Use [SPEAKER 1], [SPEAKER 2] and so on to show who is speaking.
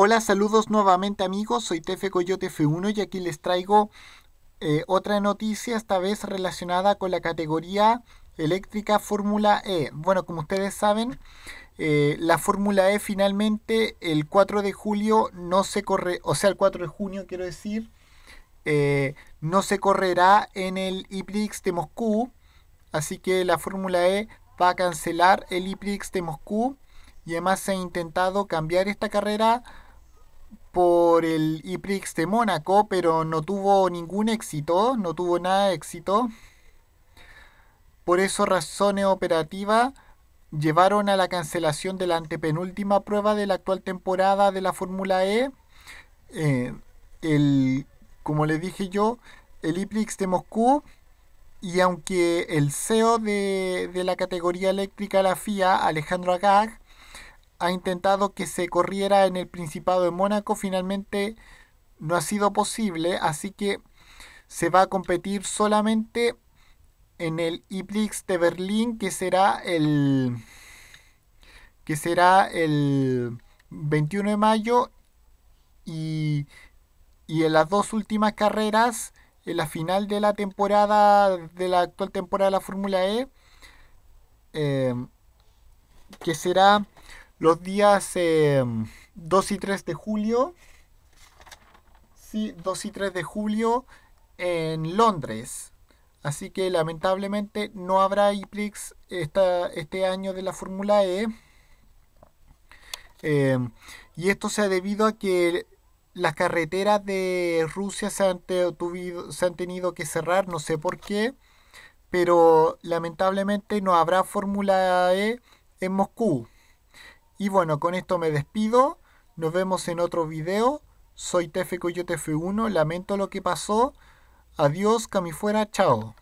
[SPEAKER 1] Hola, saludos nuevamente amigos, soy Tefe Coyote F1 y aquí les traigo eh, otra noticia, esta vez relacionada con la categoría eléctrica Fórmula E. Bueno, como ustedes saben, eh, la Fórmula E finalmente el 4 de julio no se corre, o sea, el 4 de junio quiero decir, eh, no se correrá en el IPRIX de Moscú, así que la Fórmula E va a cancelar el IPRIX de Moscú y además se ha intentado cambiar esta carrera por el Iprix de Mónaco, pero no tuvo ningún éxito, no tuvo nada de éxito. Por eso razones operativas llevaron a la cancelación de la antepenúltima prueba de la actual temporada de la Fórmula E. Eh, como les dije yo, el IPRIX de Moscú. Y aunque el CEO de, de la categoría eléctrica la FIA, Alejandro Agag, ha intentado que se corriera en el Principado de Mónaco, finalmente no ha sido posible, así que se va a competir solamente en el Iplix de Berlín, que será el que será el 21 de mayo y, y en las dos últimas carreras, en la final de la temporada, de la actual temporada de la Fórmula E, eh, que será los días 2 em, y 3 de julio, sí, 2 y 3 de julio en Londres. Así que lamentablemente no habrá IPRIX esta, este año de la Fórmula E. Em, y esto se ha debido a que las carreteras de Rusia se se han tenido que cerrar, no sé por qué, pero lamentablemente no habrá Fórmula E en Moscú. Y bueno, con esto me despido. Nos vemos en otro video. Soy yo te fui 1 Lamento lo que pasó. Adiós, camifuera. Chao.